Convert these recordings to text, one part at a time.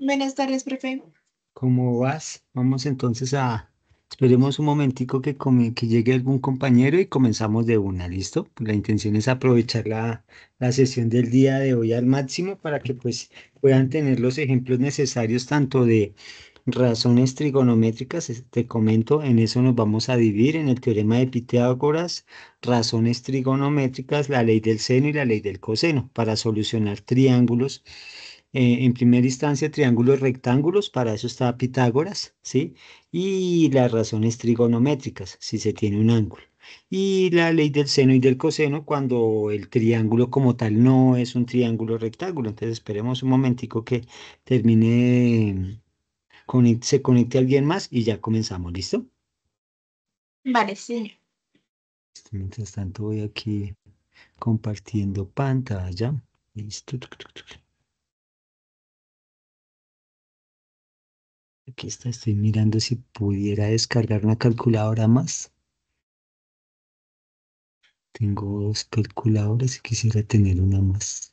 Buenas tardes, profe. ¿Cómo vas? Vamos entonces a... Esperemos un momentico que, que llegue algún compañero y comenzamos de una, ¿listo? La intención es aprovechar la, sesión del día de hoy al máximo para que pues puedan tener los ejemplos necesarios tanto de razones trigonométricas, te comento, en eso nos vamos a dividir en el teorema de Pitágoras, razones trigonométricas, la ley del seno y la ley del coseno para solucionar triángulos eh, en primera instancia triángulos rectángulos, para eso está Pitágoras, ¿sí? Y las razones trigonométricas, si se tiene un ángulo. Y la ley del seno y del coseno cuando el triángulo como tal no es un triángulo rectángulo. Entonces esperemos un momentico que termine, se conecte alguien más y ya comenzamos, ¿listo? Vale, sí. Mientras tanto voy aquí compartiendo pantalla. Listo. Aquí está, estoy mirando si pudiera descargar una calculadora más. Tengo dos calculadoras y quisiera tener una más.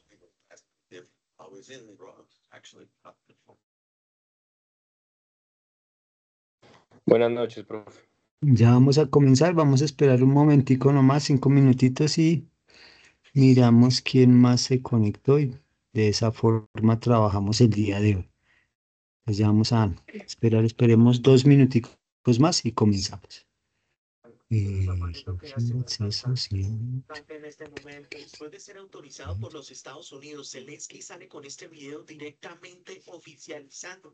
Buenas noches, profe. Ya vamos a comenzar, vamos a esperar un momentico nomás, cinco minutitos y miramos quién más se conectó y de esa forma trabajamos el día de hoy. Pues ya vamos a esperar, esperemos dos minuticos más y comenzamos. Eh, en este momento, después de ser autorizado por los Estados Unidos, Zelensky sale con este video directamente oficializando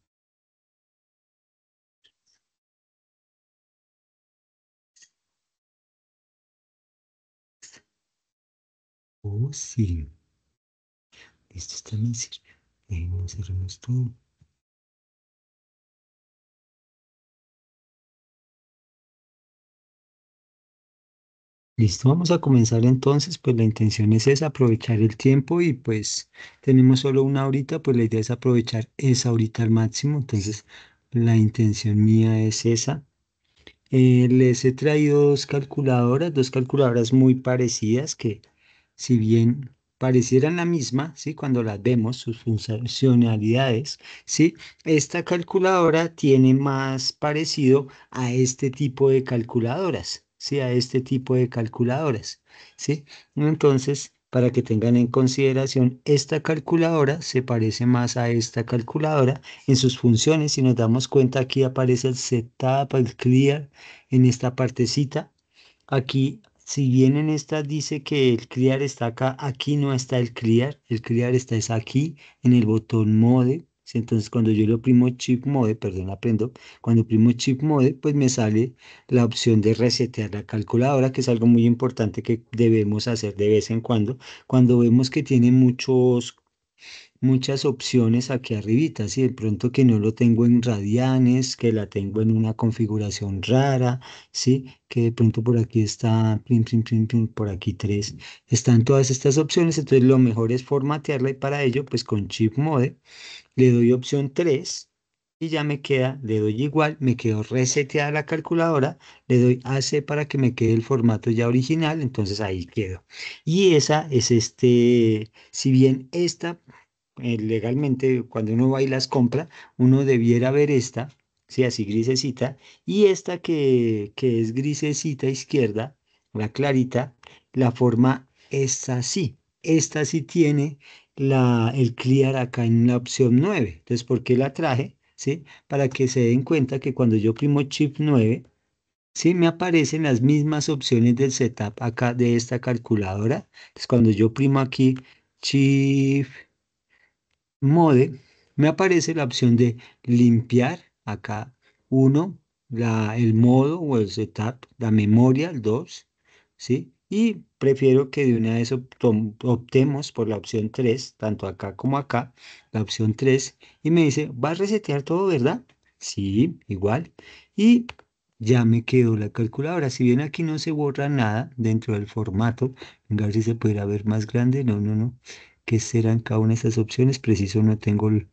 Oh, sí. también Dejemos todo. Listo, vamos a comenzar entonces, pues la intención es esa, aprovechar el tiempo y pues tenemos solo una horita, pues la idea es aprovechar esa horita al máximo, entonces la intención mía es esa. Eh, les he traído dos calculadoras, dos calculadoras muy parecidas que si bien parecieran la misma, ¿sí? cuando las vemos, sus funcionalidades, ¿sí? esta calculadora tiene más parecido a este tipo de calculadoras, ¿sí? a este tipo de calculadoras. ¿sí? Entonces, para que tengan en consideración, esta calculadora se parece más a esta calculadora en sus funciones. Si nos damos cuenta, aquí aparece el setup, el clear en esta partecita. Aquí si bien en esta dice que el criar está acá, aquí no está el criar, el criar está es aquí en el botón mode. Entonces cuando yo lo oprimo chip mode, perdón, aprendo, cuando oprimo chip mode, pues me sale la opción de resetear la calculadora, que es algo muy importante que debemos hacer de vez en cuando, cuando vemos que tiene muchos muchas opciones aquí arribita, si de pronto que no lo tengo en radianes, que la tengo en una configuración rara, sí, que de pronto por aquí está, por aquí tres están todas estas opciones, entonces lo mejor es formatearla y para ello pues con chip mode le doy opción 3 y ya me queda, le doy igual, me quedo reseteada la calculadora, le doy AC para que me quede el formato ya original, entonces ahí quedo. Y esa es este, si bien esta eh, legalmente, cuando uno va y las compra, uno debiera ver esta, si así grisecita, y esta que, es grisecita izquierda, la clarita, la forma es así. Esta sí tiene la, el clear acá en la opción 9. Entonces, porque la traje? ¿Sí? Para que se den cuenta que cuando yo primo chip 9, ¿sí? me aparecen las mismas opciones del setup acá de esta calculadora. Entonces, cuando yo primo aquí chip Mode, me aparece la opción de limpiar, acá uno, el modo o el setup, la memoria, el 2, ¿sí? Y prefiero que de una vez optemos por la opción 3, tanto acá como acá, la opción 3, y me dice, va a resetear todo, ¿verdad? Sí, igual. Y ya me quedó la calculadora. Si bien aquí no se borra nada dentro del formato, venga a ver si se pudiera ver más grande. No, no, no que serán cada una de esas opciones. Preciso no tengo el...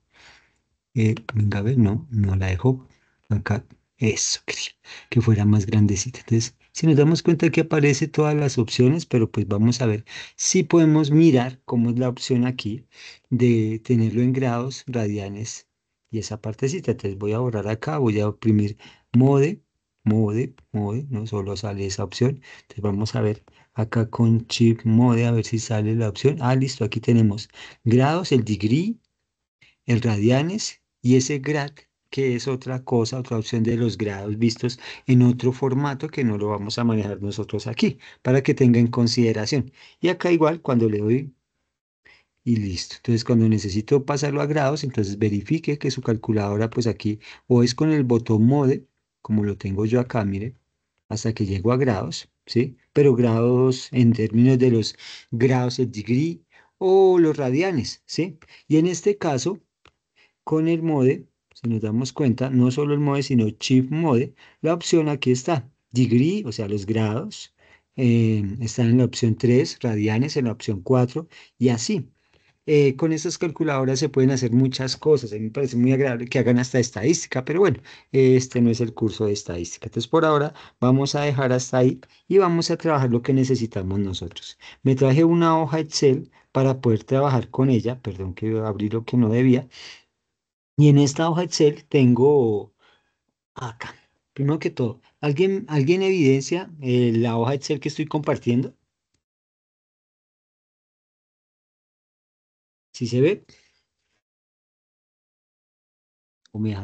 venga, a no, no la dejo acá. Eso, quería que fuera más grandecita. Entonces, si nos damos cuenta que aparece todas las opciones, pero pues vamos a ver si podemos mirar cómo es la opción aquí de tenerlo en grados, radianes y esa partecita. Entonces voy a borrar acá, voy a oprimir mode, mode, mode, no solo sale esa opción. Entonces vamos a ver acá con chip mode, a ver si sale la opción. Ah, listo, aquí tenemos grados, el degree, el radianes y ese grad, que es otra cosa, otra opción de los grados vistos en otro formato que no lo vamos a manejar nosotros aquí, para que tenga en consideración. Y acá igual, cuando le doy y listo. Entonces, cuando necesito pasarlo a grados, entonces verifique que su calculadora, pues aquí, o es con el botón mode, como lo tengo yo acá, mire, hasta que llego a grados, ¿sí? Pero grados en términos de los grados, de degree o los radianes, ¿sí? Y en este caso, con el mode, si nos damos cuenta, no solo el mode, sino chip mode, la opción aquí está, degree, o sea, los grados, eh, están en la opción 3, radianes en la opción 4 y así. Eh, con estas calculadoras se pueden hacer muchas cosas. A mí me parece muy agradable que hagan hasta estadística, pero bueno, este no es el curso de estadística. Entonces, por ahora vamos a dejar hasta ahí y vamos a trabajar lo que necesitamos nosotros. Me traje una hoja Excel para poder trabajar con ella. Perdón que abrí lo que no debía. Y en esta hoja Excel tengo acá. Primero que todo, ¿alguien, ¿alguien evidencia eh, la hoja Excel que estoy compartiendo? ¿Sí se ve?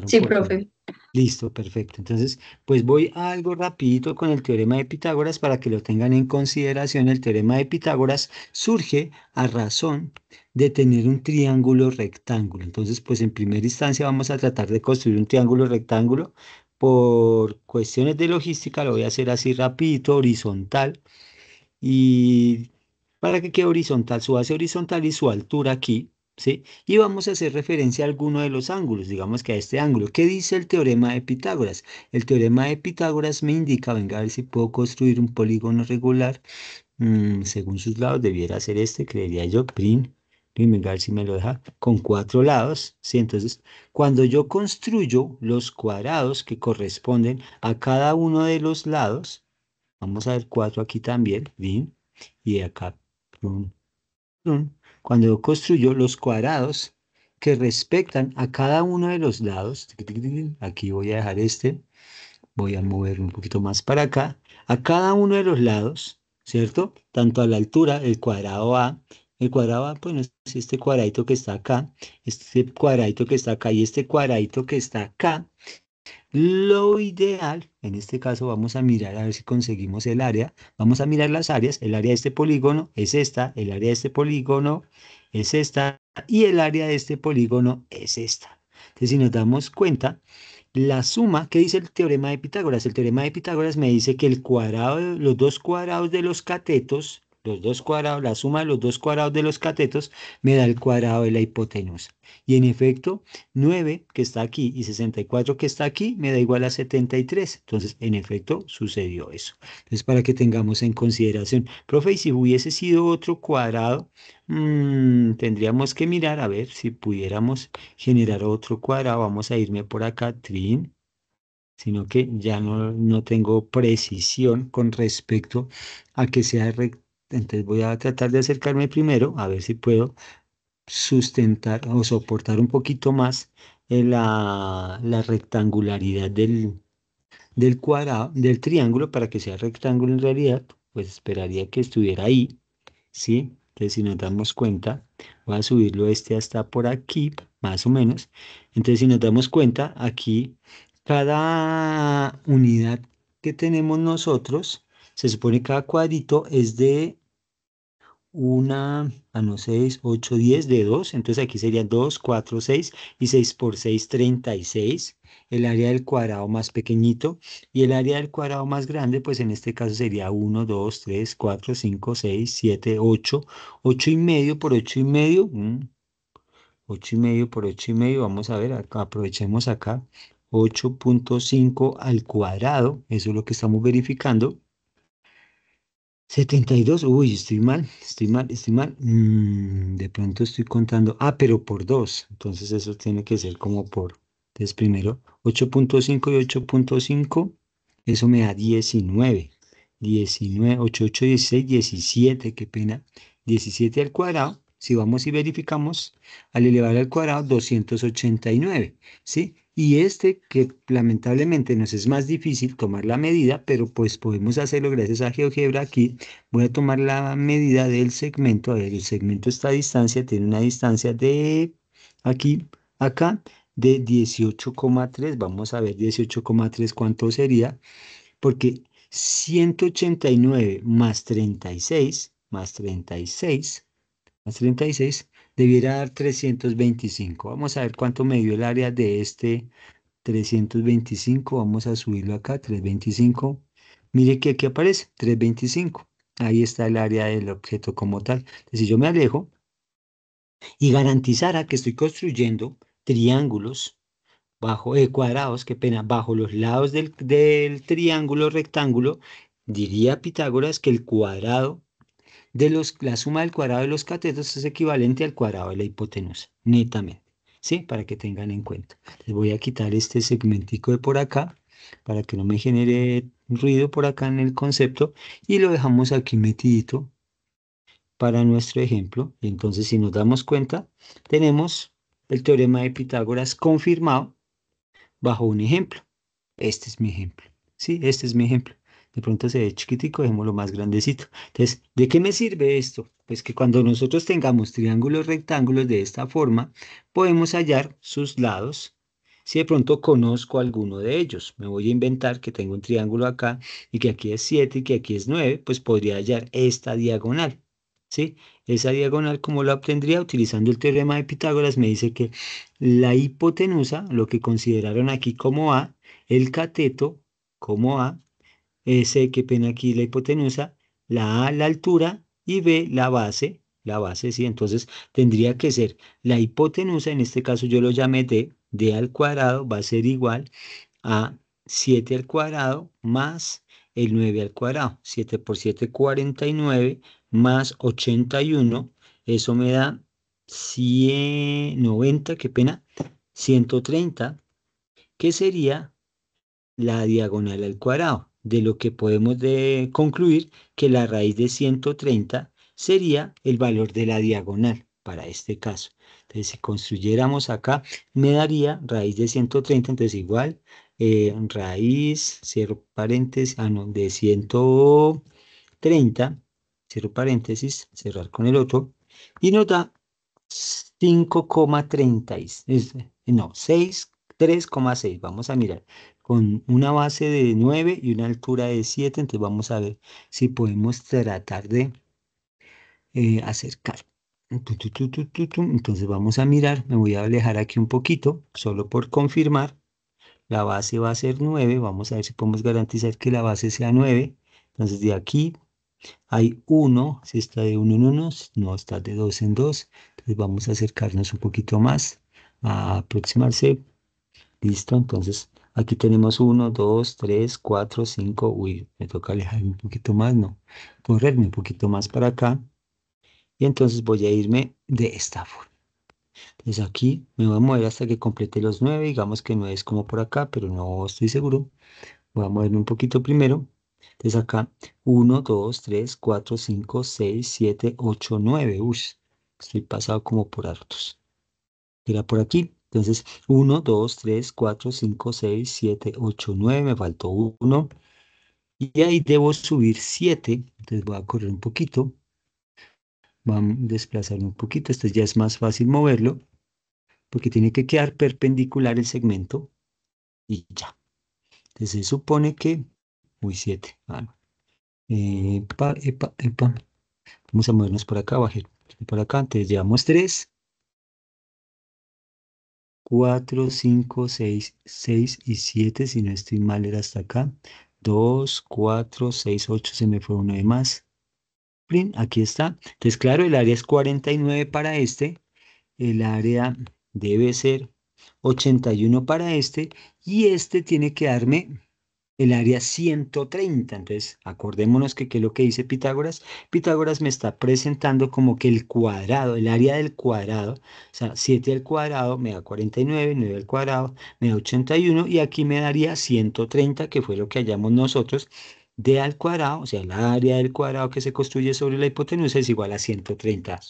sí, profe. Listo, perfecto. Entonces, pues voy a algo rapidito con el teorema de Pitágoras para que lo tengan en consideración. El teorema de Pitágoras surge a razón de tener un triángulo rectángulo. Entonces, pues en primera instancia vamos a tratar de construir un triángulo rectángulo. Por cuestiones de logística lo voy a hacer así rapidito, horizontal. Y para que quede horizontal su base horizontal y su altura aquí, ¿sí? Y vamos a hacer referencia a alguno de los ángulos, digamos que a este ángulo. ¿Qué dice el teorema de Pitágoras? El teorema de Pitágoras me indica, venga, a ver si puedo construir un polígono regular. Mm, según sus lados, debiera ser este, creería yo, prim, prim, venga, a ver si me lo deja, con cuatro lados, ¿sí? Entonces, cuando yo construyo los cuadrados que corresponden a cada uno de los lados, vamos a ver cuatro aquí también, bien, y acá cuando construyó los cuadrados que respetan a cada uno de los lados, aquí voy a dejar este, voy a mover un poquito más para acá, a cada uno de los lados, ¿cierto? Tanto a la altura, el cuadrado A, el cuadrado A, pues es este cuadradito que está acá, este cuadradito que está acá y este cuadradito que está acá, lo ideal, en este caso vamos a mirar a ver si conseguimos el área. Vamos a mirar las áreas. El área de este polígono es esta, el área de este polígono es esta y el área de este polígono es esta. Entonces, si nos damos cuenta, la suma que dice el teorema de Pitágoras. El teorema de Pitágoras me dice que el cuadrado, los dos cuadrados de los catetos los dos cuadrados, la suma de los dos cuadrados de los catetos me da el cuadrado de la hipotenusa. Y en efecto, 9 que está aquí y 64 que está aquí me da igual a 73. Entonces, en efecto, sucedió eso. Entonces, para que tengamos en consideración, profe, y si hubiese sido otro cuadrado, mm, tendríamos que mirar a ver si pudiéramos generar otro cuadrado. Vamos a irme por acá, trin sino que ya no, no tengo precisión con respecto a que sea recto entonces voy a tratar de acercarme primero, a ver si puedo sustentar o soportar un poquito más eh, la, la rectangularidad del, del cuadrado, del triángulo, para que sea rectángulo en realidad, pues esperaría que estuviera ahí, ¿sí? Entonces, si nos damos cuenta, voy a subirlo este hasta por aquí, más o menos. Entonces, si nos damos cuenta, aquí cada unidad que tenemos nosotros, se supone que cada cuadrito es de 1, a ah, no 6, 8, 10 de 2. Entonces aquí sería 2, 4, 6 y 6 por 6, 36. El área del cuadrado más pequeñito y el área del cuadrado más grande, pues en este caso sería 1, 2, 3, 4, 5, 6, 7, 8. 8 y medio por 8 y medio. 8 mm, y medio por 8 y medio. Vamos a ver, acá, aprovechemos acá. 8.5 al cuadrado. Eso es lo que estamos verificando 72, uy, estoy mal, estoy mal, estoy mal. Mm, de pronto estoy contando, ah, pero por 2, entonces eso tiene que ser como por, entonces primero 8.5 y 8.5, eso me da 19. 19, 8, 8, 16, 17, qué pena. 17 al cuadrado si vamos y verificamos, al elevar al cuadrado 289, ¿sí? Y este que lamentablemente nos es más difícil tomar la medida, pero pues podemos hacerlo gracias a GeoGebra aquí. Voy a tomar la medida del segmento. A ver, el segmento está a distancia, tiene una distancia de aquí, acá, de 18,3. Vamos a ver 18,3 cuánto sería, porque 189 más 36, más 36, más 36, debiera dar 325. Vamos a ver cuánto me dio el área de este 325. Vamos a subirlo acá, 325. Mire que aquí aparece, 325. Ahí está el área del objeto como tal. Si yo me alejo y garantizara que estoy construyendo triángulos bajo eh, cuadrados, qué pena, bajo los lados del triángulo rectángulo, diría Pitágoras que el cuadrado de los, la suma del cuadrado de los catetos es equivalente al cuadrado de la hipotenusa, netamente. ¿Sí? Para que tengan en cuenta. Les voy a quitar este segmentico de por acá para que no me genere ruido por acá en el concepto y lo dejamos aquí metidito para nuestro ejemplo. Entonces, si nos damos cuenta, tenemos el teorema de Pitágoras confirmado bajo un ejemplo. Este es mi ejemplo. Sí, este es mi ejemplo de pronto se ve chiquitico, lo más grandecito. Entonces, ¿de qué me sirve esto? Pues que cuando nosotros tengamos triángulos rectángulos de esta forma, podemos hallar sus lados. Si de pronto conozco alguno de ellos, me voy a inventar que tengo un triángulo acá y que aquí es 7 y que aquí es 9, pues podría hallar esta diagonal. ¿Sí? Esa diagonal, ¿cómo la obtendría? Utilizando el teorema de Pitágoras, me dice que la hipotenusa, lo que consideraron aquí como A, el cateto como A, S, qué pena aquí la hipotenusa, la A, la altura, y B, la base, la base, ¿sí? Entonces tendría que ser la hipotenusa, en este caso yo lo llamé D, D al cuadrado va a ser igual a 7 al cuadrado más el 9 al cuadrado. 7 por 7, 49, más 81, eso me da 190, qué pena, 130, que sería la diagonal al cuadrado de lo que podemos de concluir que la raíz de 130 sería el valor de la diagonal para este caso. Entonces, si construyéramos acá, me daría raíz de 130, entonces igual eh, raíz, cierro paréntesis, ah, no, de 130, cierro paréntesis, cerrar con el otro, y nos da 5,30, no, 6, 3,6, vamos a mirar, con una base de 9 y una altura de 7. Entonces vamos a ver si podemos tratar de eh, acercar. Entonces vamos a mirar, me voy a alejar aquí un poquito, solo por confirmar. La base va a ser 9, vamos a ver si podemos garantizar que la base sea 9. Entonces de aquí hay 1, si está de 1 en 1, no está de 2 en 2. Entonces vamos a acercarnos un poquito más, a aproximarse. Listo, entonces Aquí tenemos 1, 2, 3, 4, 5. Uy, me toca alejarme un poquito más, no. Correrme un poquito más para acá. Y entonces voy a irme de esta forma. Entonces aquí me voy a mover hasta que complete los 9. Digamos que 9 es como por acá, pero no estoy seguro. Voy a moverme un poquito primero. Entonces acá 1, 2, 3, 4, 5, 6, 7, 8, 9. Uy, estoy pasado como por hartos. Era por aquí. Entonces, 1, 2, 3, 4, 5, 6, 7, 8, 9, me faltó 1. Y ahí debo subir 7, entonces voy a correr un poquito. Vamos a desplazarme un poquito, esto ya es más fácil moverlo, porque tiene que quedar perpendicular el segmento y ya. Entonces se supone que... Uy, 7. Ah, Vamos a movernos por acá, bajar por acá. Entonces llevamos 3. 4, 5, 6, 6 y 7, si no estoy mal era hasta acá. 2, 4, 6, 8, se me fue uno de más. Aquí está. Entonces, claro, el área es 49 para este, el área debe ser 81 para este, y este tiene que darme el área 130. Entonces, acordémonos que qué es lo que dice Pitágoras. Pitágoras me está presentando como que el cuadrado, el área del cuadrado, o sea, 7 al cuadrado me da 49, 9 al cuadrado me da 81 y aquí me daría 130, que fue lo que hallamos nosotros. de al cuadrado, o sea, el área del cuadrado que se construye sobre la hipotenusa es igual a 130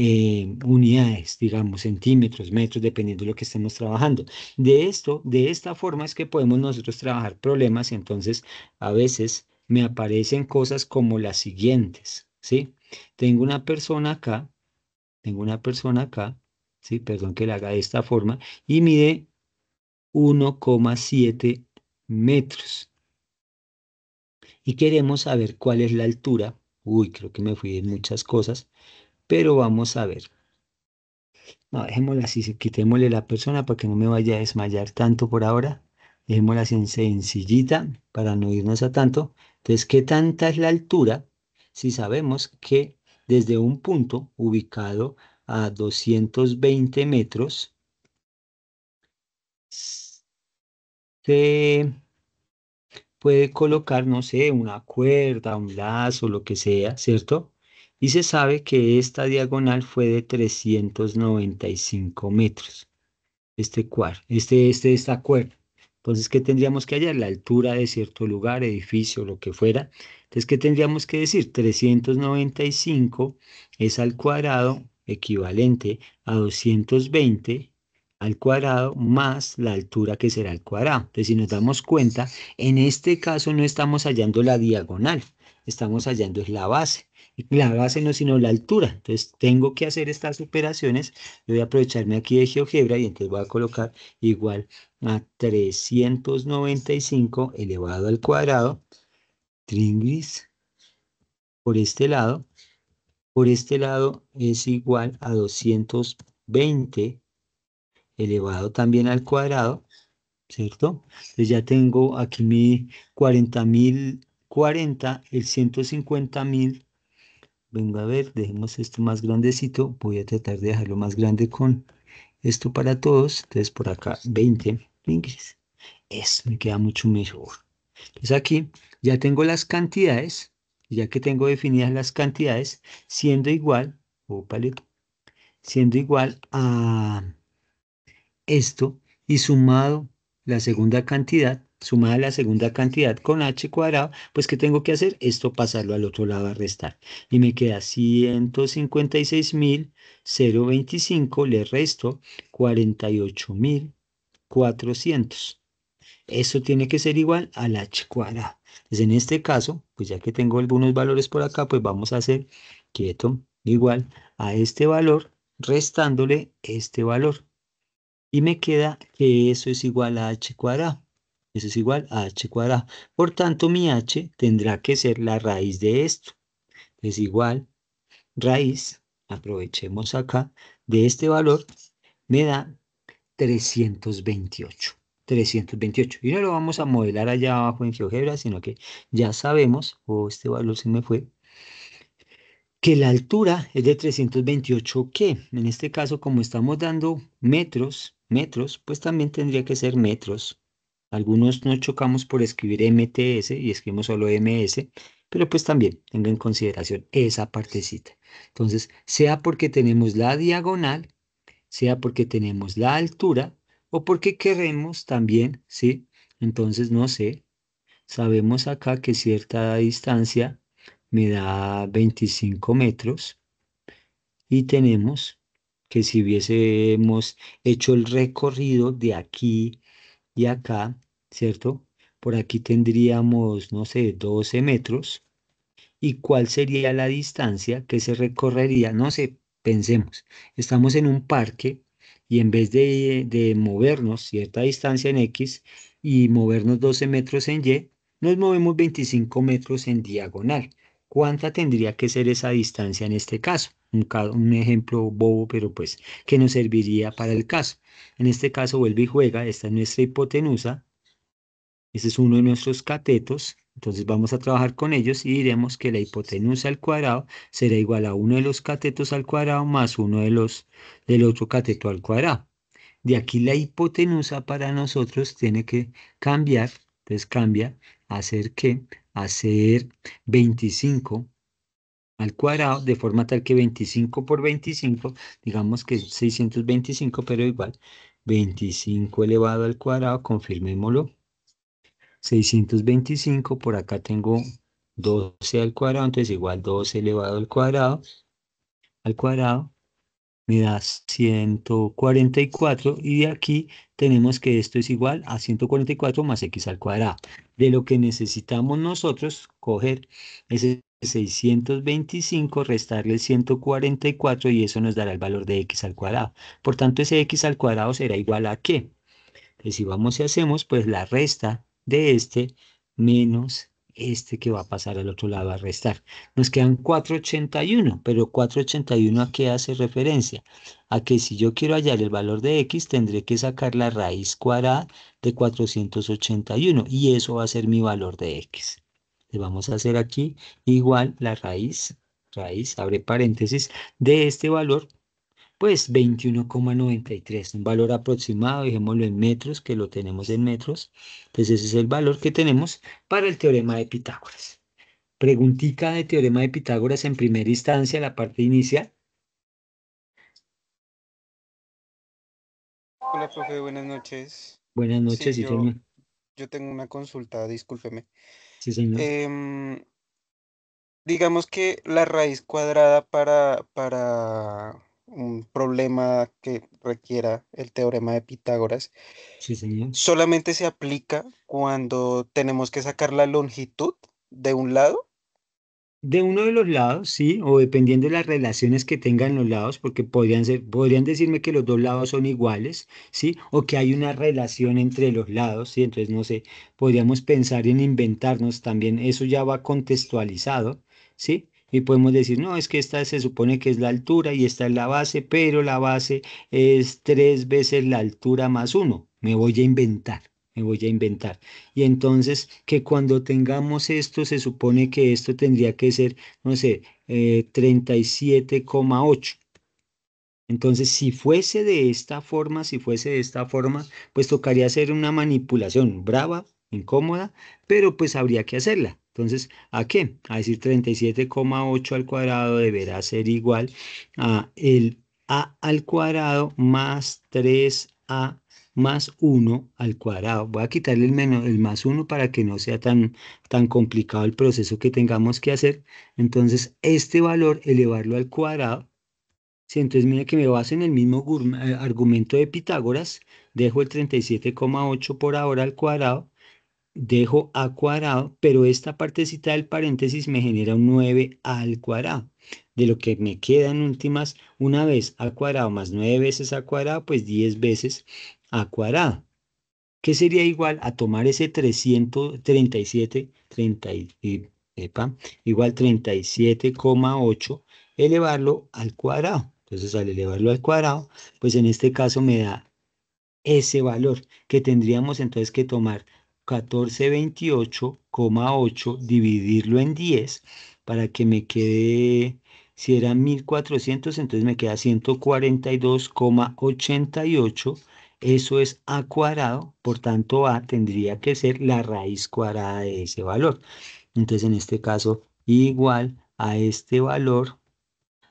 eh, unidades, digamos, centímetros, metros, dependiendo de lo que estemos trabajando. De esto, de esta forma es que podemos nosotros trabajar problemas y entonces a veces me aparecen cosas como las siguientes, ¿sí? Tengo una persona acá, tengo una persona acá, ¿sí? Perdón que la haga de esta forma, y mide 1,7 metros. Y queremos saber cuál es la altura. Uy, creo que me fui en muchas cosas pero vamos a ver. No, dejémosla así, quitémosle la persona para que no me vaya a desmayar tanto por ahora. Dejémosla así en sencillita para no irnos a tanto. Entonces, ¿qué tanta es la altura si sabemos que desde un punto ubicado a 220 metros se puede colocar, no sé, una cuerda, un lazo, lo que sea, ¿cierto? y se sabe que esta diagonal fue de 395 metros. Este, cuadro, este, este, esta cuerda. Entonces, ¿qué tendríamos que hallar? La altura de cierto lugar, edificio, lo que fuera. Entonces, ¿qué tendríamos que decir? 395 es al cuadrado equivalente a 220 al cuadrado más la altura que será al cuadrado. Entonces, si nos damos cuenta, en este caso no estamos hallando la diagonal, estamos hallando la base la base no, sino la altura. Entonces tengo que hacer estas operaciones. Yo voy a aprovecharme aquí de GeoGebra y entonces voy a colocar igual a 395 elevado al cuadrado, tringris, por este lado. Por este lado es igual a 220 elevado también al cuadrado, ¿cierto? Entonces ya tengo aquí mi 40.040, el 150.000 venga a ver, dejemos esto más grandecito, voy a tratar de dejarlo más grande con esto para todos, entonces por acá 20 inglés eso me queda mucho mejor. Entonces aquí ya tengo las cantidades, ya que tengo definidas las cantidades, siendo igual, o siendo igual a esto y sumado la segunda cantidad, sumada la segunda cantidad con h cuadrado, pues ¿qué tengo que hacer? Esto pasarlo al otro lado a restar. Y me queda 156.025, le resto 48.400. Eso tiene que ser igual al h cuadrado. Entonces, en este caso, pues ya que tengo algunos valores por acá, pues vamos a hacer quieto igual a este valor restándole este valor. Y me queda que eso es igual a h cuadrado. Eso es igual a h cuadrado. Por tanto, mi h tendrá que ser la raíz de esto. Es igual, raíz, aprovechemos acá, de este valor me da 328. 328. Y no lo vamos a modelar allá abajo en GeoGebra, sino que ya sabemos, o este valor se me fue, que la altura es de 328 que, en este caso, como estamos dando metros, metros, pues también tendría que ser metros algunos nos chocamos por escribir MTS y escribimos solo MS, pero pues también tenga en consideración esa partecita. Entonces, sea porque tenemos la diagonal, sea porque tenemos la altura o porque queremos también, ¿sí? Entonces, no sé, sabemos acá que cierta distancia me da 25 metros y tenemos que si hubiésemos hecho el recorrido de aquí y acá, ¿cierto? Por aquí tendríamos, no sé, 12 metros. ¿Y cuál sería la distancia que se recorrería? No sé, pensemos, estamos en un parque y en vez de, de movernos cierta distancia en X y movernos 12 metros en Y, nos movemos 25 metros en diagonal. ¿Cuánta tendría que ser esa distancia en este caso? Un, ejemplo bobo, pero pues que nos serviría para el caso. En este caso vuelve y juega, esta es nuestra hipotenusa, este es uno de nuestros catetos, entonces vamos a trabajar con ellos y diremos que la hipotenusa al cuadrado será igual a uno de los catetos al cuadrado más uno de los, del otro cateto al cuadrado. De aquí la hipotenusa para nosotros tiene que cambiar, entonces cambia a ser que hacer 25 al cuadrado, de forma tal que 25 por 25, digamos que es 625, pero igual, 25 elevado al cuadrado, confirmémoslo, 625, por acá tengo 12 al cuadrado, entonces igual 12 elevado al cuadrado, al cuadrado, me da 144 y de aquí tenemos que esto es igual a 144 más x al cuadrado. De lo que necesitamos nosotros coger ese 625, restarle 144 y eso nos dará el valor de x al cuadrado. Por tanto, ese x al cuadrado será igual a qué? Pues si vamos y hacemos, pues la resta de este menos este que va a pasar al otro lado a restar. Nos quedan 481, pero 481 a qué hace referencia? A que si yo quiero hallar el valor de x, tendré que sacar la raíz cuadrada de 481 y eso va a ser mi valor de x. Le vamos a hacer aquí igual la raíz, raíz, abre paréntesis, de este valor pues 21,93, un valor aproximado, dijémoslo en metros, que lo tenemos en metros, pues ese es el valor que tenemos para el teorema de Pitágoras. Preguntica de teorema de Pitágoras en primera instancia, la parte inicial. Hola, profe, buenas noches. Buenas noches, yo, tengo una consulta, discúlpeme. Sí, em, digamos que la raíz cuadrada para, para un problema que requiera el teorema de Pitágoras, sí, solamente se aplica cuando tenemos que sacar la longitud de un lado. De uno de los lados, sí, o dependiendo de las relaciones que tengan los lados, porque podrían, ser, podrían decirme que los dos lados son iguales, sí, o que hay una relación entre los lados, sí, entonces no sé, podríamos pensar en inventarnos también, eso ya va contextualizado, sí, y podemos decir, no, es que esta se supone que es la altura y esta es la base, pero la base es tres veces la altura más uno. Me voy a inventar, me voy a inventar. Y entonces que cuando tengamos esto, se supone que esto tendría que ser, no sé, 37,8. Eh, entonces, si fuese de esta forma, si fuese de esta forma, pues tocaría hacer una manipulación brava, incómoda, pero pues habría que hacerla. Entonces, ¿a qué? A decir 37,8 al cuadrado deberá ser igual a el a al cuadrado más 3a más 1 al cuadrado. Voy a quitarle el, menos, el más 1 para que no sea tan, tan complicado el proceso que tengamos que hacer. Entonces, este valor, elevarlo al cuadrado, si entonces mira que me baso en el mismo eh, argumento de Pitágoras, dejo el 37,8 por ahora al cuadrado dejo a cuadrado, pero esta partecita del paréntesis me genera un 9 al cuadrado. De lo que me queda en últimas, una vez a cuadrado más 9 veces a cuadrado, pues 10 veces a cuadrado. Que sería igual a tomar ese 337, 30, igual 37,8, elevarlo al cuadrado. Entonces al elevarlo al cuadrado, pues en este caso me da ese valor que tendríamos entonces que tomar 1428,8 dividirlo en 10 para que me quede, si era 1400, entonces me queda 142,88. Eso es a cuadrado, por tanto a tendría que ser la raíz cuadrada de ese valor. Entonces en este caso igual a este valor,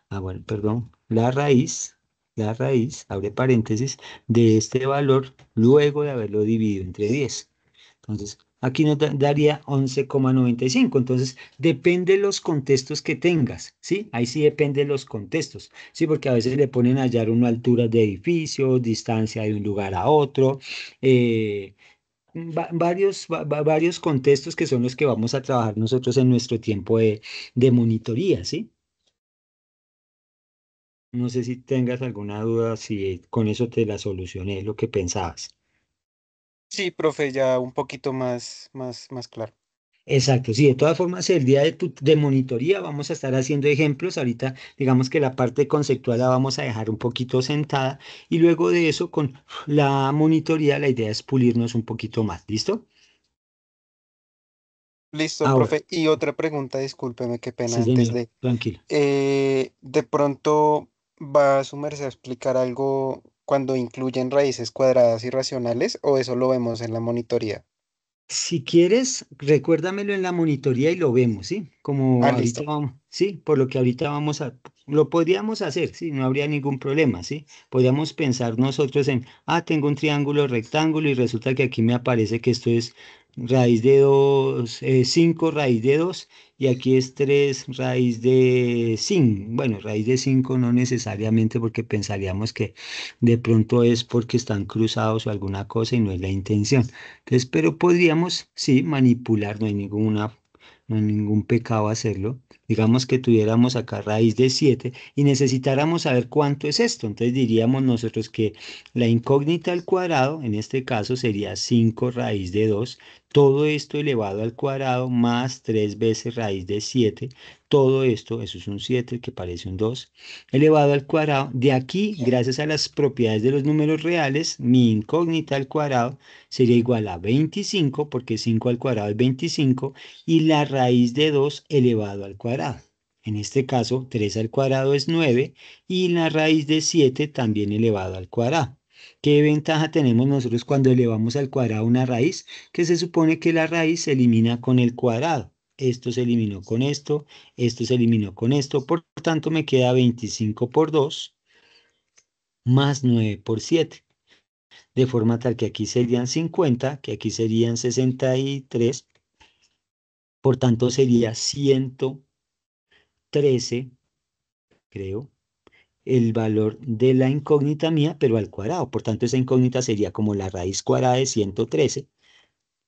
ah, bueno, perdón, la raíz la raíz, abre paréntesis, de este valor luego de haberlo dividido entre 10. Entonces, aquí nos daría 11,95. Entonces, depende de los contextos que tengas, ¿sí? Ahí sí depende los contextos, ¿sí? Porque a veces le ponen hallar una altura de edificio, distancia de un lugar a otro, eh, varios, varios contextos que son los que vamos a trabajar nosotros en nuestro tiempo de, de monitoría, ¿sí? No sé si tengas alguna duda, si con eso te la solucioné lo que pensabas. Sí, profe, ya un poquito más, más, más claro. Exacto, sí, de todas formas, el día de, tu, monitoría vamos a estar haciendo ejemplos. Ahorita, digamos que la parte conceptual la vamos a dejar un poquito sentada y luego de eso, con la monitoría, la idea es pulirnos un poquito más. ¿Listo? Listo, profe. Y otra pregunta, discúlpeme, qué pena antes de. Tranquilo. Eh, de pronto va a sumarse a explicar algo cuando incluyen raíces cuadradas y racionales o eso lo vemos en la monitoría? Si quieres, recuérdamelo en la monitoría y lo vemos, ¿sí? Como ah, ahorita vamos, sí, por lo que ahorita vamos a, lo podríamos hacer, sí, no habría ningún problema, sí. Podríamos pensar nosotros en, ah, tengo un triángulo rectángulo y resulta que aquí me aparece que esto es raíz de 2, 5 eh, raíz de 2 y aquí es 3 raíz de 5. Bueno, raíz de 5 no necesariamente porque pensaríamos que de pronto es porque están cruzados o alguna cosa y no es la intención. Entonces, pero podríamos, sí, manipular, no hay ninguna no hay ningún pecado hacerlo. Digamos que tuviéramos acá raíz de 7 y necesitáramos saber cuánto es esto. Entonces diríamos nosotros que la incógnita al cuadrado, en este caso sería 5 raíz de 2, todo esto elevado al cuadrado más 3 veces raíz de 7, todo esto, eso es un 7 que parece un 2, elevado al cuadrado. De aquí, gracias a las propiedades de los números reales, mi incógnita al cuadrado sería igual a 25, porque 5 al cuadrado es 25, y la raíz de 2 elevado al cuadrado. En este caso, 3 al cuadrado es 9 y la raíz de 7 también elevado al cuadrado. ¿Qué ventaja tenemos nosotros cuando elevamos al cuadrado una raíz? Que se supone que la raíz se elimina con el cuadrado esto se eliminó con esto, esto se eliminó con esto, por tanto me queda 25 por 2 más 9 por 7, de forma tal que aquí serían 50, que aquí serían 63, por tanto sería 113, creo, el valor de la incógnita mía, pero al cuadrado, por tanto esa incógnita sería como la raíz cuadrada de 113,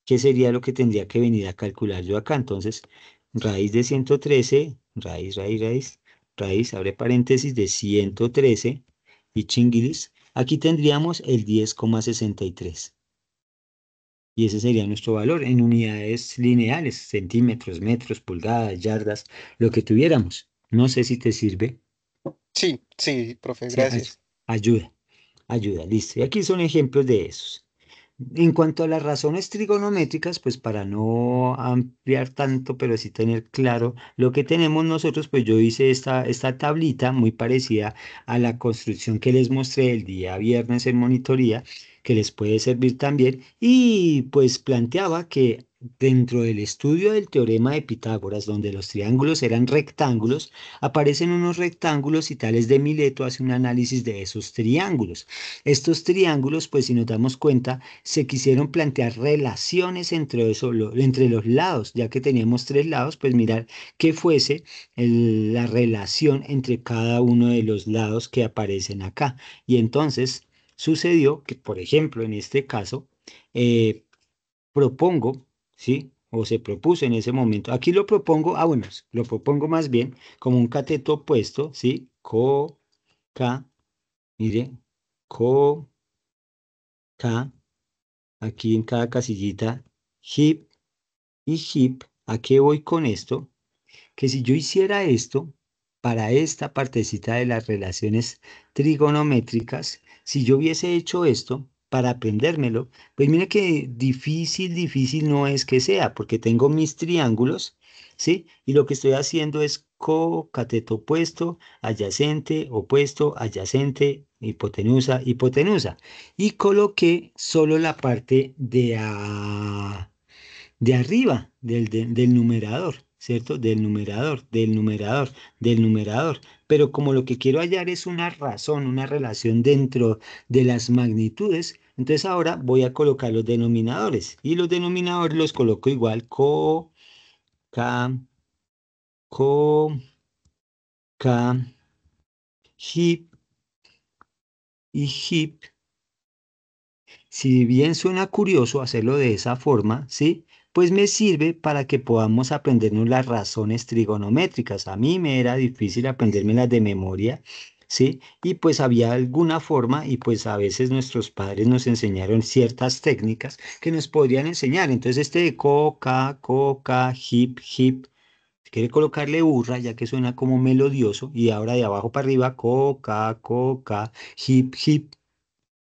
¿Qué sería lo que tendría que venir a calcular yo acá? Entonces, raíz de 113, raíz, raíz, raíz, raíz, abre paréntesis de 113 y chinguilis. Aquí tendríamos el 10,63. Y ese sería nuestro valor en unidades lineales, centímetros, metros, pulgadas, yardas, lo que tuviéramos. No sé si te sirve. Sí, sí, profe, gracias. ayuda, ayuda, listo. Y aquí son ejemplos de esos. En cuanto a las razones trigonométricas, pues para no ampliar tanto, pero sí tener claro lo que tenemos nosotros, pues yo hice esta, esta tablita muy parecida a la construcción que les mostré el día viernes en monitoría, que les puede servir también, y pues planteaba que Dentro del estudio del teorema de Pitágoras, donde los triángulos eran rectángulos, aparecen unos rectángulos y tales de Mileto hace un análisis de esos triángulos. Estos triángulos, pues si nos damos cuenta, se quisieron plantear relaciones entre, eso, entre los lados, ya que teníamos tres lados, pues mirar qué fuese la relación entre cada uno de los lados que aparecen acá. Y entonces sucedió que, por ejemplo, en este caso, eh, propongo ¿sí? O se propuso en ese momento. Aquí lo propongo, ah, bueno, lo propongo más bien como un cateto opuesto, ¿sí? Co, ca, mire, co, ca, aquí en cada casillita, hip y hip. ¿A qué voy con esto? Que si yo hiciera esto, para esta partecita de las relaciones trigonométricas, si yo hubiese hecho esto, para aprendérmelo, pues mira que difícil, difícil no es que sea, porque tengo mis triángulos, ¿sí? Y lo que estoy haciendo es co-cateto opuesto, adyacente, opuesto, adyacente, hipotenusa, hipotenusa. Y coloqué solo la parte de, de arriba del numerador. ¿cierto? Del numerador, del numerador, del numerador. Pero como lo que quiero hallar es una razón, una relación dentro de las magnitudes, entonces ahora voy a colocar los denominadores. Y los denominadores los coloco igual co, ca, co, ca, hip y hip. Si bien suena curioso hacerlo de esa forma, ¿sí? pues me sirve para que podamos aprendernos las razones trigonométricas. A mí me era difícil aprenderme las de memoria, ¿sí? Y pues había alguna forma y pues a veces nuestros padres nos enseñaron ciertas técnicas que nos podrían enseñar. Entonces este de coca, coca, hip, hip, quiere colocarle hurra ya que suena como melodioso, y ahora de abajo para arriba, coca, coca, hip, hip,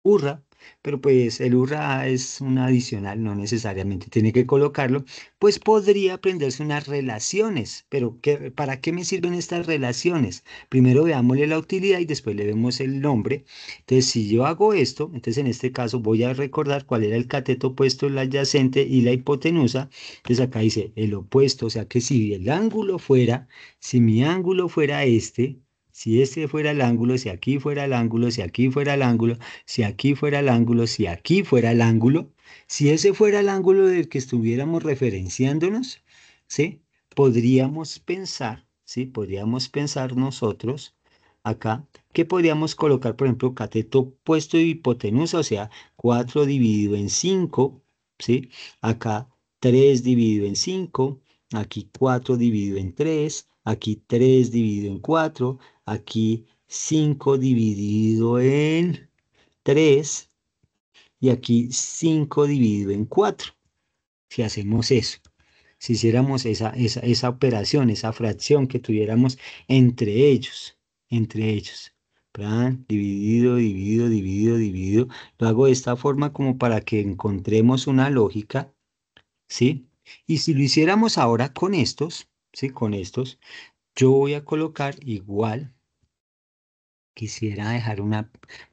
urra pero pues el ura es un adicional, no necesariamente tiene que colocarlo, pues podría aprenderse unas relaciones, pero ¿qué, ¿para qué me sirven estas relaciones? Primero veámosle la utilidad y después le vemos el nombre. Entonces, si yo hago esto, entonces en este caso voy a recordar cuál era el cateto opuesto, el adyacente y la hipotenusa. Entonces acá dice el opuesto, o sea que si el ángulo fuera, si mi ángulo fuera este, si este fuera el ángulo, si aquí fuera el ángulo, si aquí fuera el ángulo, si aquí fuera el ángulo, si aquí fuera el ángulo, si ese fuera el ángulo del que estuviéramos referenciándonos, ¿sí? Podríamos pensar, ¿sí? Podríamos pensar nosotros acá que podríamos colocar, por ejemplo, cateto opuesto y hipotenusa, o sea, 4 dividido en 5, ¿sí? Acá 3 dividido en 5, aquí 4 dividido en 3, aquí 3 dividido en 4, aquí 5 dividido en 3 y aquí 5 dividido en 4. Si hacemos eso, si hiciéramos esa, operación, esa fracción que tuviéramos entre ellos, entre ellos. ¿verdad? dividido, dividido, dividido, dividido. Lo hago de esta forma como para que encontremos una lógica, ¿sí? Y si lo hiciéramos ahora con estos, con estos. Yo voy a colocar igual. Quisiera dejar una,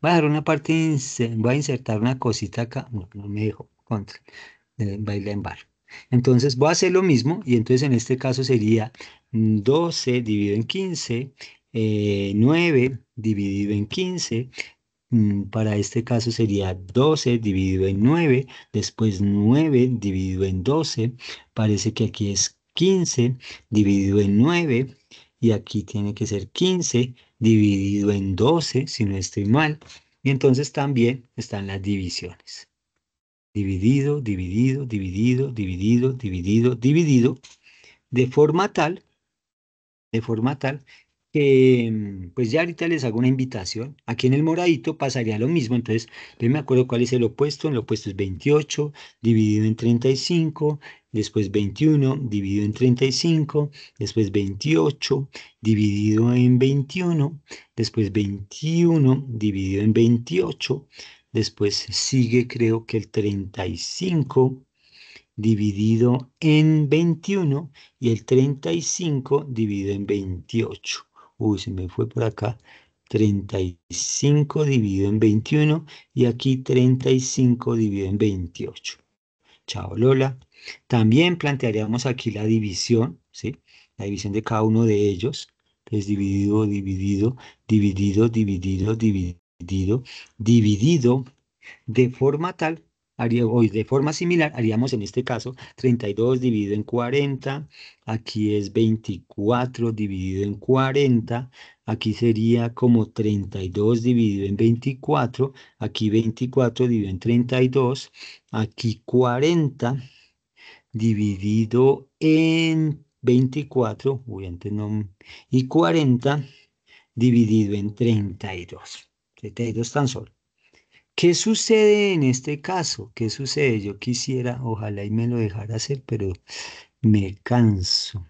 voy a dejar una parte, voy a insertar una cosita acá. No, me dejo, contra baile en bar. Entonces voy a hacer lo mismo y entonces en este caso sería 12 mm, dividido en 15, 9 eh, dividido en 15, mm, para este caso sería 12 dividido en 9, después 9 dividido en 12, parece que aquí es 15 dividido en 9 y aquí tiene que ser 15 dividido en 12, si no estoy mal. Y entonces también están las divisiones. Dividido, dividido, dividido, dividido, dividido, dividido, de forma tal, de forma tal que mm, pues ya ahorita les hago una invitación. Aquí en el moradito pasaría lo mismo. Entonces, yo me acuerdo cuál es el opuesto. El opuesto es 28 dividido en 35, después 21 dividido en 35, después 28 dividido en 21, después 21 dividido en 28, después sigue creo que el 35 dividido en 21 y el 35 dividido en 28 uy, se me fue por acá, 35 dividido en 21 y aquí 35 dividido en 28. Chao Lola. También plantearíamos aquí la división, ¿sí? La división de cada uno de ellos. es dividido, dividido, dividido, dividido, dividido, dividido, de forma tal haría, de forma similar, haríamos en este caso 32 dividido en 40, aquí es 24 dividido en 40, aquí sería como 32 dividido en 24, aquí 24 dividido en 32, aquí 40 dividido en 24, y 40 dividido en 32, 32 tan solo. ¿Qué sucede en este caso? ¿Qué sucede? Yo quisiera, ojalá y me lo dejara hacer, pero me canso.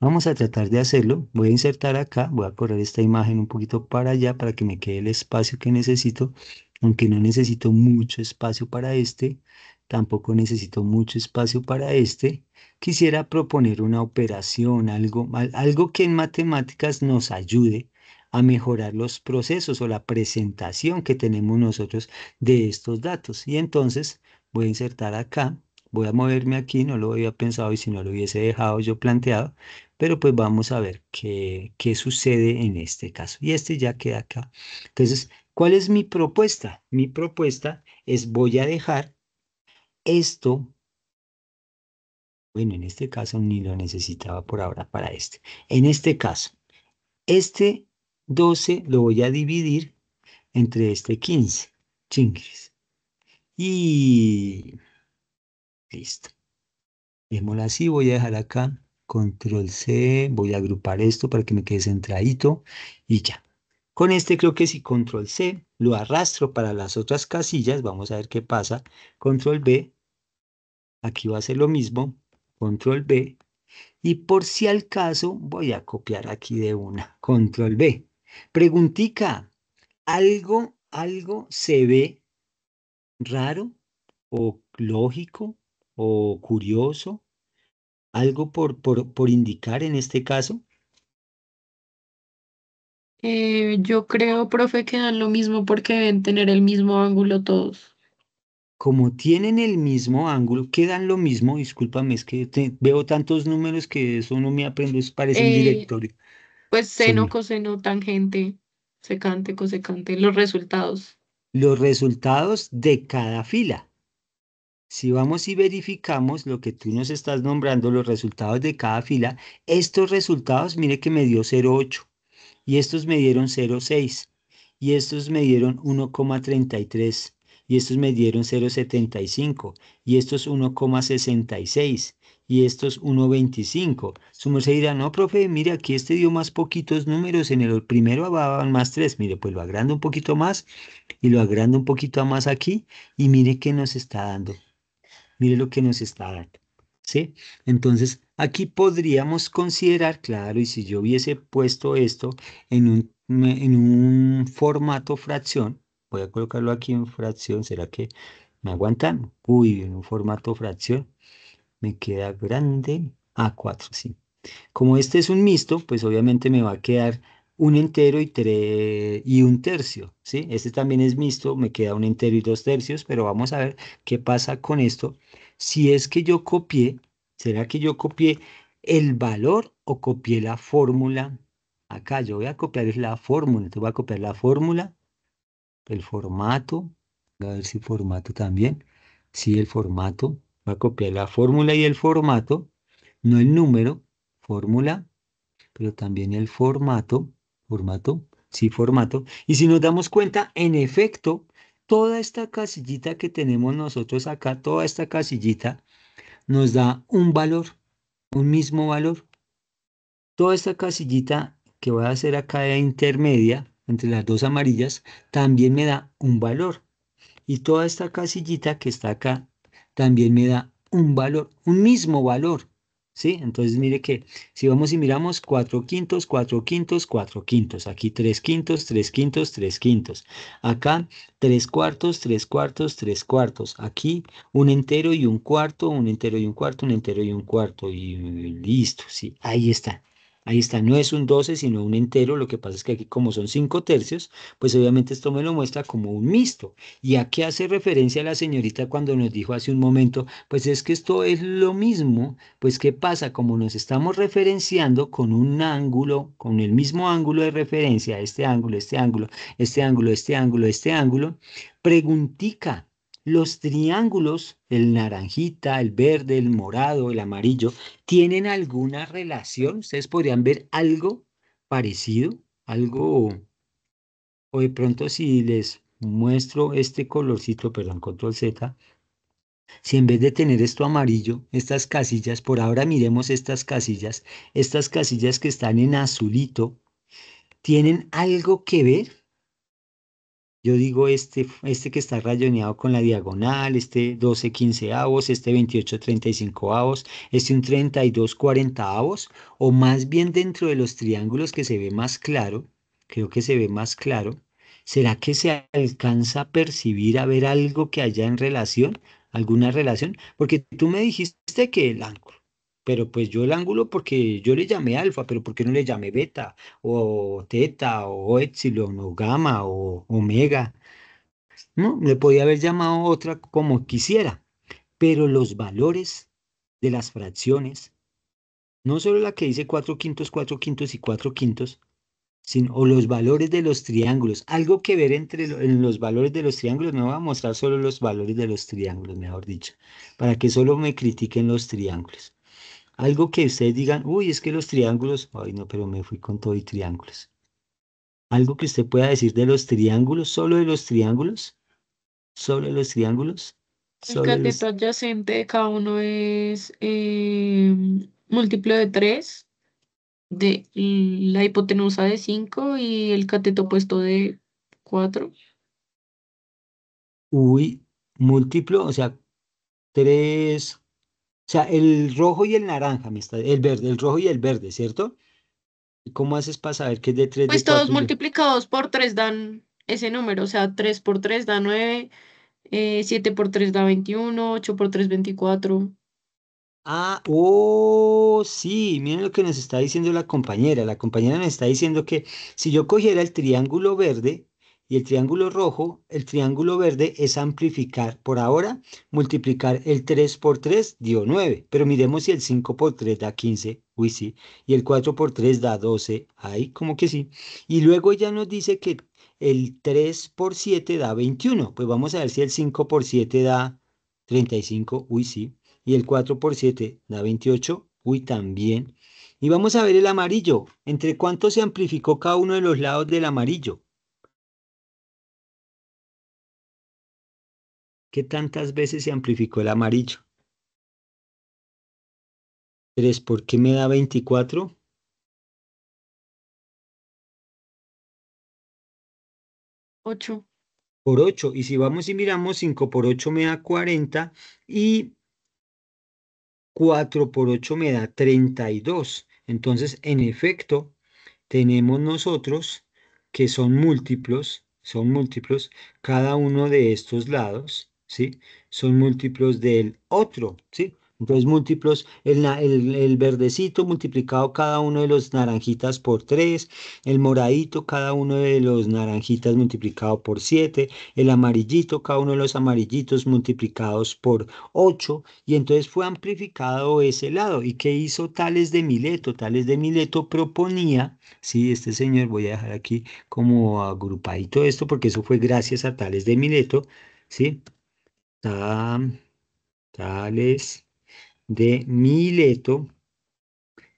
Vamos a tratar de hacerlo. Voy a insertar acá, voy a correr esta imagen un poquito para allá para que me quede el espacio que necesito, aunque no necesito mucho espacio para este, tampoco necesito mucho espacio para este. Quisiera proponer una operación, algo, algo que en matemáticas nos ayude a mejorar los procesos o la presentación que tenemos nosotros de estos datos. Y entonces voy a insertar acá, voy a moverme aquí, no lo había pensado y si no lo hubiese dejado yo planteado, pero pues vamos a ver qué, qué sucede en este caso. Y este ya queda acá. Entonces, ¿cuál es mi propuesta? Mi propuesta es voy a dejar esto bueno, en este caso ni lo necesitaba por ahora para este. En este caso, este 12 lo voy a dividir entre este 15. Chingres. Y listo. Démoslo así, voy a dejar acá control C, voy a agrupar esto para que me quede centradito y ya. Con este creo que si control C lo arrastro para las otras casillas, vamos a ver qué pasa. Control B, aquí va a ser lo mismo, control B. Y por si al caso voy a copiar aquí de una, control B. Preguntica, ¿algo, algo se ve raro o lógico o curioso? ¿Algo por, por, por indicar en este caso? Eh, yo creo, profe, que dan lo mismo porque deben tener el mismo ángulo todos. Como tienen el mismo ángulo, quedan lo mismo, discúlpame, es que veo tantos números que eso no me aprendo, es parece un eh, directorio. Pues seno, coseno, tangente, secante, cosecante, los resultados. Los resultados de cada fila. Si vamos y verificamos lo que tú nos estás nombrando, los resultados de cada fila, estos resultados, mire que me dio 0,8 y estos me dieron 0,6 y estos me dieron 1,33 y estos me dieron 0,75 y estos 1,66 y es 1.25. Su se dirá, no, profe, mire, aquí este dio más poquitos números, en el primero hablaban más 3, mire, pues lo agrando un poquito más y lo agrando un poquito más aquí y mire qué nos está dando. Mire lo que nos está dando. ¿Sí? Entonces, aquí podríamos considerar, claro, y si yo hubiese puesto esto en un, en un formato fracción, voy a colocarlo aquí en fracción, ¿será que me aguantan? Uy, en un formato fracción me queda grande A4, sí. Como este es un mixto, pues obviamente me va a quedar un entero y, y un tercio, ¿sí? Este también es mixto, me queda un entero y dos tercios, pero vamos a ver qué pasa con esto. Si es que yo copié, ¿será que yo copié el valor o copié la fórmula? Acá yo voy a copiar la fórmula, entonces voy a copiar la fórmula, el formato, a ver si formato también, sí, el formato, va a copiar la fórmula y el formato, no el número, fórmula, pero también el formato, formato, sí, formato. Y si nos damos cuenta, en efecto, toda esta casillita que tenemos nosotros acá, toda esta casillita nos da un valor, un mismo valor. Toda esta casillita que voy a hacer acá de intermedia, entre las dos amarillas, también me da un valor. Y toda esta casillita que está acá también me da un valor, un mismo valor. ¿Sí? Entonces, mire que si vamos y miramos 4 quintos, 4 quintos, 4 quintos. Aquí 3 quintos, 3 quintos, 3 quintos. Acá 3 cuartos, 3 cuartos, 3 cuartos. Aquí un entero y un cuarto, un entero y un cuarto, un entero y un cuarto. Y listo, ¿sí? Ahí está. Ahí está, no es un 12, sino un entero. Lo que pasa es que aquí como son 5 tercios, pues obviamente esto me lo muestra como un mixto. ¿Y a qué hace referencia la señorita cuando nos dijo hace un momento? Pues es que esto es lo mismo. Pues ¿qué pasa? Como nos estamos referenciando con un ángulo, con el mismo ángulo de referencia, este ángulo, este ángulo, este ángulo, este ángulo, este ángulo, preguntica los triángulos, el naranjita, el verde, el morado, el amarillo, ¿tienen alguna relación? ¿Ustedes podrían ver algo parecido? Algo... O de pronto si les muestro este colorcito, perdón, control Z, si en vez de tener esto amarillo, estas casillas, por ahora miremos estas casillas, estas casillas que están en azulito, ¿tienen algo que ver? Yo digo este, este que está rayoneado con la diagonal, este 12 15 avos, este 28 35 avos, este un 32 40 avos, o más bien dentro de los triángulos que se ve más claro, creo que se ve más claro, ¿será que se alcanza a percibir, a ver algo que haya en relación? alguna relación, porque tú me dijiste que la pero pues yo el ángulo porque yo le llamé alfa, pero ¿por qué no le llamé beta o teta o epsilon o gamma o omega? No, le podía haber llamado otra como quisiera, pero los valores de las fracciones, no solo la que dice cuatro quintos, cuatro quintos y cuatro quintos, sino los valores de los triángulos, algo que ver entre los valores de los triángulos, no voy a mostrar solo los valores de los triángulos, mejor dicho, para que solo me critiquen los triángulos. Algo que ustedes digan, uy, es que los triángulos, ay no, pero me fui con todo y triángulos. Algo que usted pueda decir de los triángulos, solo de los triángulos, solo de los triángulos. El cateto adyacente de cada uno es em, múltiplo de 3, de la hipotenusa de 5 y el cateto opuesto de 4. Uy, múltiplo, o sea, 3 o sea, el rojo y el naranja, me está, el verde, el rojo y el verde, ¿cierto? ¿Cómo haces para saber que es de 3? Pues de todos multiplicados por 3 dan ese número, o sea, 3 por 3 da 9, eh, 7 por 3 da 21, 8 por 3 24. Ah, oh, sí, miren lo que nos está diciendo la compañera. La compañera nos está diciendo que si yo cogiera el triángulo verde, y el triángulo rojo, el triángulo verde es amplificar. Por ahora, multiplicar el 3 por 3 dio 9, pero miremos si el 5 por 3 da 15, uy sí, y el 4 por 3 da 12, ahí como que sí. Y luego ya nos dice que el 3 por 7 da 21, pues vamos a ver si el 5 por 7 da 35, uy sí, y el 4 por 7 da 28, uy también. Y vamos a ver el amarillo, entre cuánto se amplificó cada uno de los lados del amarillo. ¿Qué tantas veces se amplificó el amarillo? 3, ¿por qué me da 24? 8. Por 8. Y si vamos y miramos, 5 por 8 me da 40 y 4 por 8 me da 32. Entonces, en efecto, tenemos nosotros que son múltiplos, son múltiplos, cada uno de estos lados ¿sí? Son múltiplos del otro, ¿sí? Entonces múltiplos, el, el, el, verdecito multiplicado cada uno de los naranjitas por tres, el moradito cada uno de los naranjitas multiplicado por siete, el amarillito cada uno de los amarillitos multiplicados por ocho, y entonces fue amplificado ese lado. ¿Y qué hizo Tales de Mileto? Tales de Mileto proponía, sí, este señor voy a dejar aquí como agrupadito esto porque eso fue gracias a Tales de Mileto, ¿sí? tales de Mileto.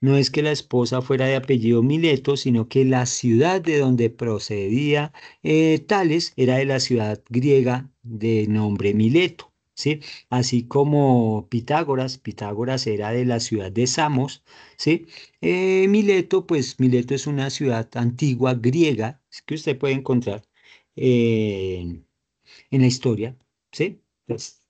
No es que la esposa fuera de apellido Mileto, sino que la ciudad de donde procedía eh, Tales era de la ciudad griega de nombre Mileto. ¿sí? Así como Pitágoras, Pitágoras era de la ciudad de Samos. ¿sí? Eh, Mileto, pues Mileto es una ciudad antigua griega que usted puede encontrar eh, en la historia. ¿sí?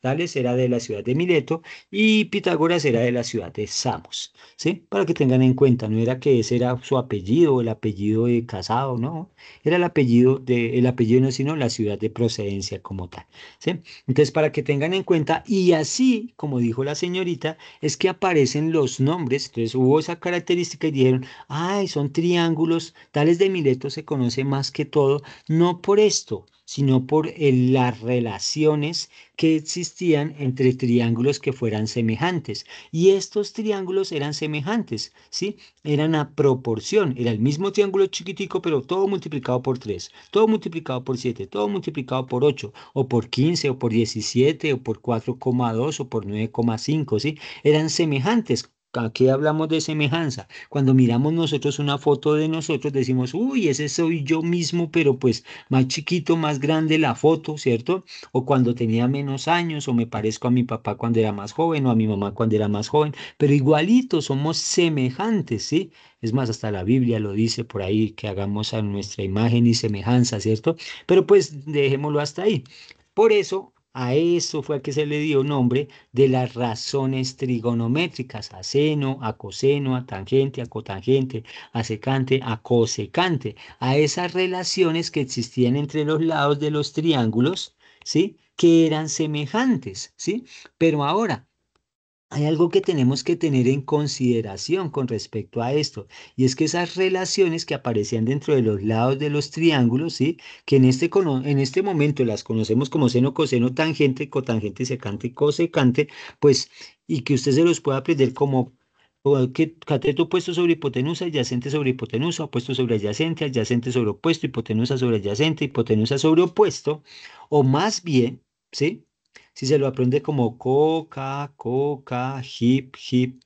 Tales era de la ciudad de Mileto y Pitágoras era de la ciudad de Samos, ¿sí? Para que tengan en cuenta, no era que ese era su apellido, el apellido de casado, no, era el apellido de, el apellido no, sino la ciudad de procedencia como tal, ¿sí? Entonces, para que tengan en cuenta, y así, como dijo la señorita, es que aparecen los nombres, entonces hubo esa característica y dijeron, ay, son triángulos, tales de Mileto se conoce más que todo, no por esto, sino por eh, las relaciones que existían entre triángulos que fueran semejantes. Y estos triángulos eran semejantes, ¿sí? Eran a proporción, era el mismo triángulo chiquitico, pero todo multiplicado por 3, todo multiplicado por 7, todo multiplicado por 8, o por 15, o por 17, o por 4,2, o por 9,5, ¿sí? Eran semejantes Aquí hablamos de semejanza. Cuando miramos nosotros una foto de nosotros, decimos, uy, ese soy yo mismo, pero pues más chiquito, más grande la foto, ¿cierto? O cuando tenía menos años, o me parezco a mi papá cuando era más joven, o a mi mamá cuando era más joven, pero igualito, somos semejantes, ¿sí? Es más, hasta la Biblia lo dice por ahí, que hagamos a nuestra imagen y semejanza, ¿cierto? Pero pues dejémoslo hasta ahí. Por eso a eso fue a que se le dio nombre de las razones trigonométricas, a seno, a coseno, a tangente, a cotangente, a secante, a cosecante, a esas relaciones que existían entre los lados de los triángulos, ¿sí? Que eran semejantes, ¿sí? Pero ahora, hay algo que tenemos que tener en consideración con respecto a esto, y es que esas relaciones que aparecían dentro de los lados de los triángulos, ¿sí? que en este, en este momento las conocemos como seno, coseno, tangente, cotangente, secante, cosecante, pues, y que usted se los pueda aprender como cateto opuesto sobre hipotenusa, adyacente sobre hipotenusa, opuesto sobre adyacente, adyacente sobre opuesto, hipotenusa sobre adyacente, hipotenusa sobre opuesto, o más bien, ¿sí? Si se lo aprende como coca, coca, hip, hip,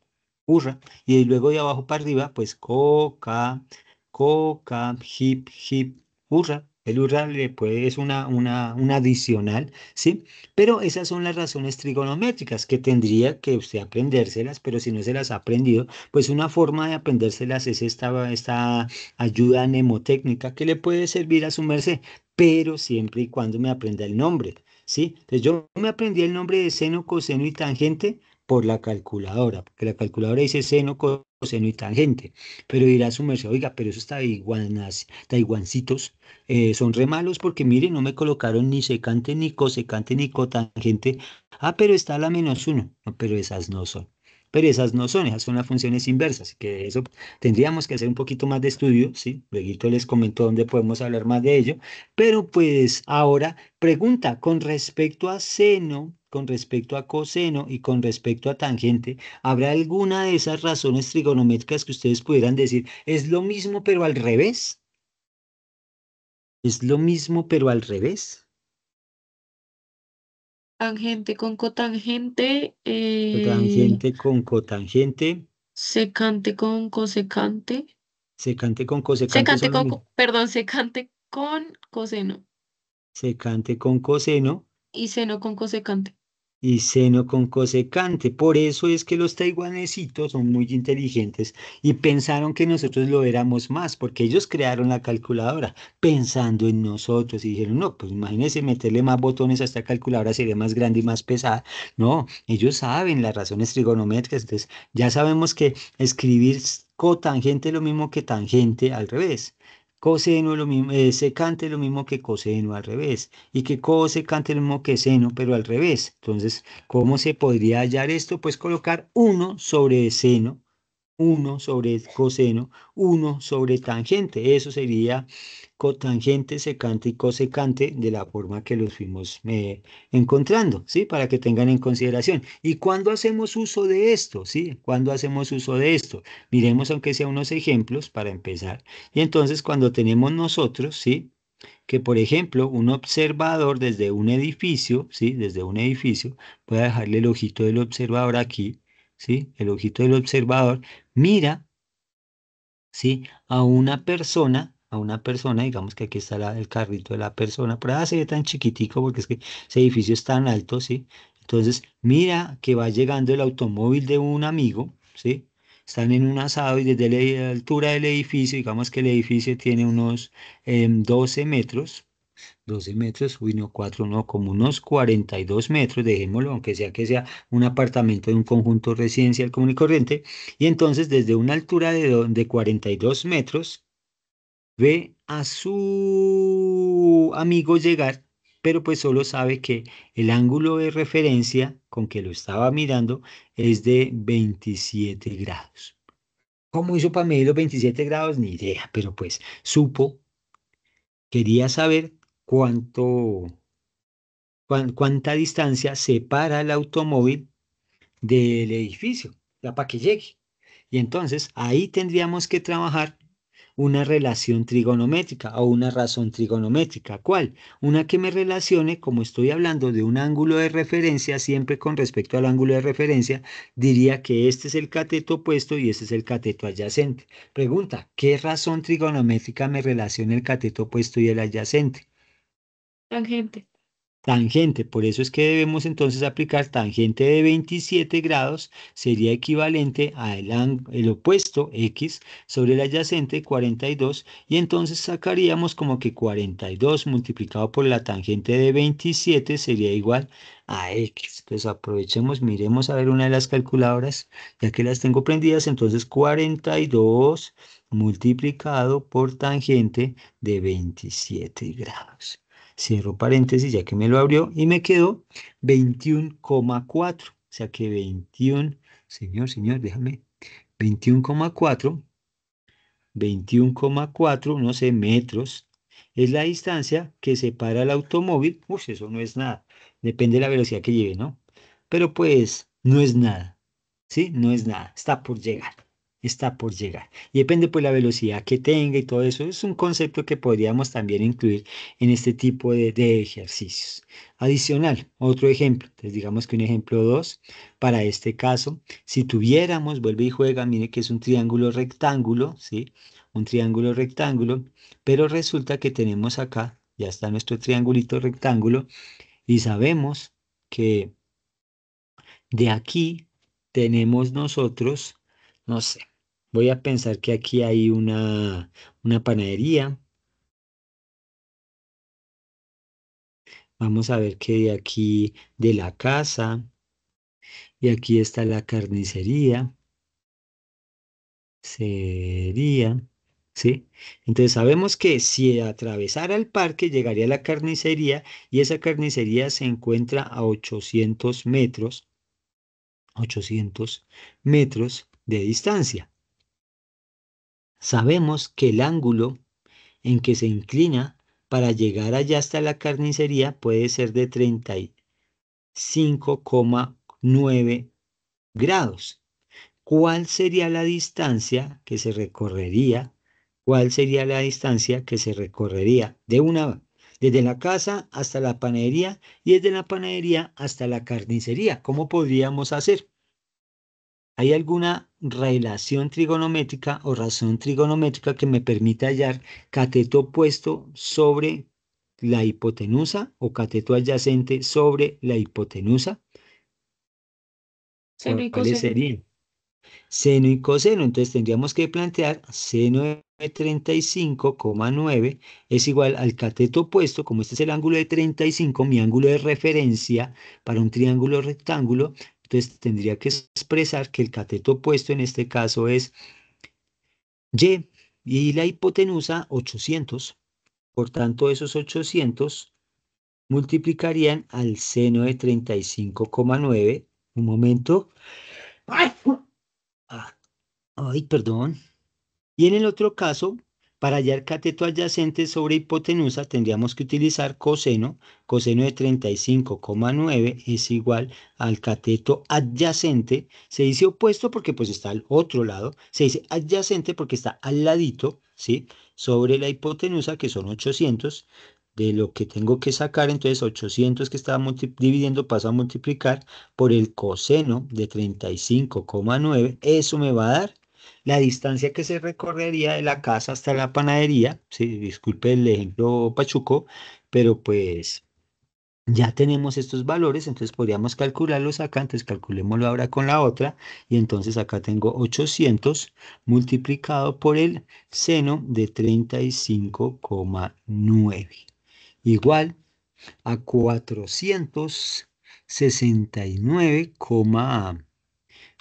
hurra, y luego de abajo para arriba, pues coca, coca, hip, hip, hurra. El hurra le puede, es una, una, una adicional, ¿sí? Pero esas son las razones trigonométricas que tendría que usted aprendérselas, pero si no se las ha aprendido, pues una forma de aprendérselas es esta, esta ayuda mnemotécnica que le puede servir a su merced, pero siempre y cuando me aprenda el nombre. ¿sí? Entonces yo me aprendí el nombre de seno, coseno y tangente por la calculadora, porque la calculadora dice seno, coseno y tangente. Pero dirá su merced, oiga, pero esos taiguancitos taiwancitos eh, son re malos porque miren, no me colocaron ni secante, ni cosecante, ni cotangente. Ah, pero está la menos uno. No, pero esas no son pero esas no son, esas son las funciones inversas, que eso tendríamos que hacer un poquito más de estudio, ¿sí? Luego les comentó dónde podemos hablar más de ello, pero pues ahora pregunta con respecto a seno, con respecto a coseno y con respecto a tangente, ¿habrá alguna de esas razones trigonométricas que ustedes pudieran decir es lo mismo pero al revés? ¿Es lo mismo pero al revés? tangente con cotangente. Eh, cotangente con cotangente. Secante con cosecante. Secante con cosecante. Secante con, perdón, secante con coseno. Secante con coseno. Y seno con cosecante y seno con cosecante. Por eso es que los taiwanesitos son muy inteligentes y pensaron que nosotros lo éramos más, porque ellos crearon la calculadora pensando en nosotros y dijeron, no, pues imagínense meterle más botones a esta calculadora sería más grande y más pesada. No, ellos saben las razones trigonométricas, entonces ya sabemos que escribir cotangente es lo mismo que tangente al revés. Coseno lo mismo, eh, secante lo mismo que coseno al revés, y que cosecante lo mismo que seno, pero al revés. Entonces, ¿cómo se podría hallar esto? Pues colocar 1 sobre seno 1 sobre coseno, 1 sobre tangente. Eso sería cotangente, secante y cosecante de la forma que los fuimos eh, encontrando, ¿sí? Para que tengan en consideración. ¿Y cuándo hacemos uso de esto? ¿Sí? ¿Cuándo hacemos uso de esto? Miremos aunque sea unos ejemplos para empezar. Y entonces cuando tenemos nosotros, ¿sí? que, por ejemplo, un observador desde un edificio, ¿sí? desde un edificio, voy a dejarle el ojito del observador aquí, el ojito del observador, mira a una persona, a una persona, digamos que aquí está el carrito de la persona, pero ahora se ve tan chiquitico porque es que ese edificio es tan alto, ¿sí? Entonces, mira que va llegando el automóvil de un amigo, ¿sí? Están en un asado y desde la altura del edificio, digamos que el edificio tiene unos 12 em, metros, 12 metros, uy, no, 4, no, como unos 42 metros, dejémoslo, aunque sea que sea un apartamento de un conjunto residencial común y corriente. Y entonces, desde una altura de, de 42 metros, ve a su amigo llegar, pero pues solo sabe que el ángulo de referencia con que lo estaba mirando es de 27 grados. ¿Cómo hizo para medir los 27 grados? Ni idea, pero pues supo, quería saber cuánto, cuánta distancia separa el automóvil del edificio, ya para que llegue. Y entonces ahí tendríamos que trabajar una relación trigonométrica o una razón trigonométrica. ¿Cuál? Una que me relacione, como estoy hablando de un ángulo de referencia, siempre con respecto al ángulo de referencia, diría que este es el cateto opuesto y este es el cateto adyacente. Pregunta, ¿qué razón trigonométrica me relaciona el cateto opuesto y el adyacente? Tangente. Tangente, por eso es que debemos entonces aplicar tangente de 27 grados, sería equivalente al el opuesto x sobre el adyacente 42 y entonces sacaríamos como que 42 multiplicado por la tangente de 27 sería igual a x. Entonces aprovechemos, miremos a ver una de las calculadoras, ya que las tengo prendidas, entonces 42 multiplicado por tangente de 27 grados. Cierro paréntesis ya que me lo abrió y me quedó 21,4. O sea que 21, señor, señor, déjame, 21,4, 21,4, no sé, metros, es la distancia que separa el automóvil. Uf, eso no es nada. Depende de la velocidad que lleve, ¿no? Pero pues no es nada. ¿Sí? No es nada. Está por llegar está por llegar. Y depende pues la velocidad que tenga y todo eso. Es un concepto que podríamos también incluir en este tipo de, de ejercicios. Adicional, otro ejemplo. Entonces digamos que un ejemplo 2 para este caso. Si tuviéramos, vuelve y juega, mire que es un triángulo rectángulo, ¿sí? Un triángulo rectángulo, pero resulta que tenemos acá, ya está nuestro triangulito rectángulo, y sabemos que de aquí tenemos nosotros, no sé, Voy a pensar que aquí hay una, panadería. Vamos a ver que de aquí de la casa. Y aquí está la carnicería. Sería. ¿Sí? Entonces sabemos que si atravesara el parque llegaría a la carnicería y esa carnicería se encuentra a 800 metros, 800 metros de distancia sabemos que el ángulo en que se inclina para llegar allá hasta la carnicería puede ser de 35,9 grados. ¿Cuál sería la distancia que se recorrería? ¿Cuál sería la distancia que se recorrería de una desde la casa hasta la panadería y desde la panadería hasta la carnicería? ¿Cómo podríamos hacer? ¿Hay alguna relación trigonométrica o razón trigonométrica que me permite hallar cateto opuesto sobre la hipotenusa o cateto adyacente sobre la hipotenusa. ¿Cuál sería? Seno y coseno. Entonces tendríamos que plantear seno de 35,9 es igual al cateto opuesto, como este es el ángulo de 35, mi ángulo de referencia para un triángulo rectángulo, entonces tendría que expresar que el cateto opuesto en este caso es Y y la hipotenusa 800. Por tanto, esos 800 multiplicarían al seno de 35,9. Un momento. Ah, ay, perdón. Y en el otro caso, para hallar cateto adyacente sobre hipotenusa tendríamos que utilizar coseno. Coseno de 35,9 es igual al cateto adyacente. Se dice opuesto porque pues está al otro lado. Se dice adyacente porque está al ladito, ¿sí? Sobre la hipotenusa que son 800. De lo que tengo que sacar, entonces 800 que estaba dividiendo pasa a multiplicar por el coseno de 35,9. Eso me va a dar la distancia que se recorrería de la casa hasta la panadería, disculpe el ejemplo pachuco, pero pues ya tenemos estos valores, entonces podríamos calcularlos acá, entonces calculémoslo ahora con la otra, y entonces acá tengo 800 multiplicado por el seno de 35,9, igual a 469,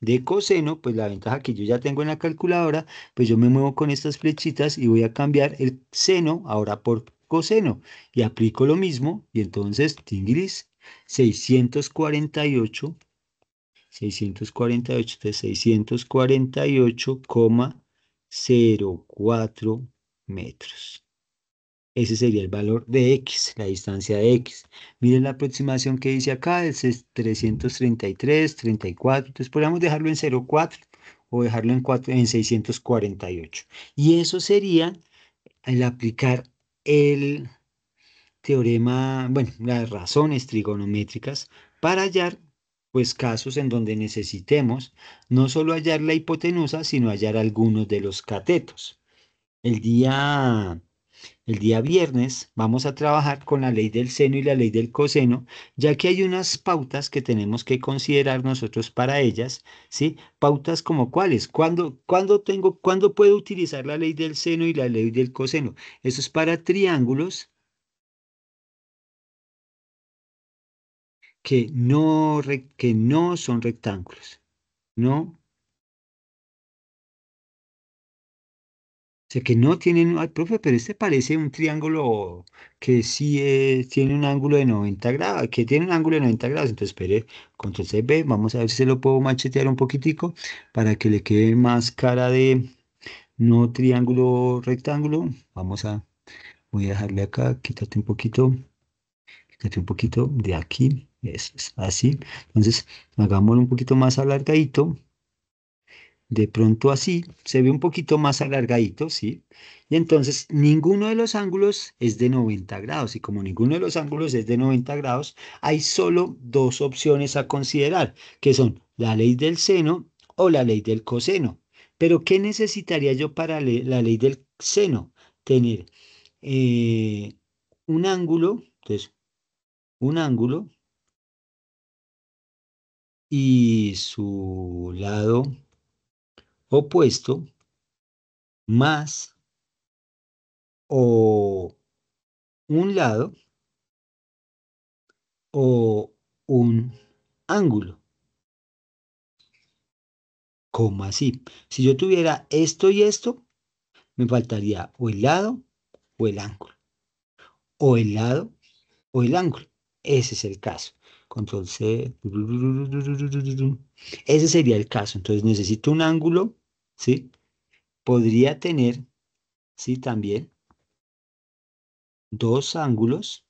de coseno, pues la ventaja que yo ya tengo en la calculadora, pues yo me muevo con estas flechitas y voy a cambiar el seno ahora por coseno y aplico lo mismo y entonces, gris 648, 648, 648,04 metros. Ese sería el valor de x, la distancia de x. Miren la aproximación que dice acá, es 333, 34. Entonces podríamos dejarlo en 0,4 o dejarlo en, 648. Y eso sería el aplicar el teorema, bueno, las razones trigonométricas para hallar pues casos en donde necesitemos no solo hallar la hipotenusa, sino hallar algunos de los catetos. El día el día viernes vamos a trabajar con la ley del seno y la ley del coseno, ya que hay unas pautas que tenemos que considerar nosotros para ellas, ¿sí? Pautas como cuáles, cuándo, cuándo tengo, cuándo puedo utilizar la ley del seno y la ley del coseno. Eso es para triángulos que no, que no son rectángulos. No que no tienen, profe, pero este parece un triángulo que sí tiene un ángulo de 90 grados, que tiene un ángulo de 90 grados, entonces espere, control C, vamos a ver si se lo puedo machetear un poquitico para que le quede más cara de no triángulo rectángulo, vamos a, voy a dejarle acá, quítate un poquito, quítate un poquito de aquí, es así, entonces hagámoslo un poquito más alargadito, de pronto así, se ve un poquito más alargadito, ¿sí? Y entonces ninguno de los ángulos es de 90 grados. Y como ninguno de los ángulos es de 90 grados, hay solo dos opciones a considerar, que son la ley del seno o la ley del coseno. Pero ¿qué necesitaría yo para la ley del seno? Tener eh, un ángulo, entonces, un ángulo y su lado opuesto más o un lado o un ángulo. como así? Si yo tuviera esto y esto, me faltaría o el lado o el ángulo. O el lado o el ángulo. Ese es el caso control C. Ese sería el caso. Entonces necesito un ángulo, ¿sí? Podría tener, ¿sí? También dos ángulos.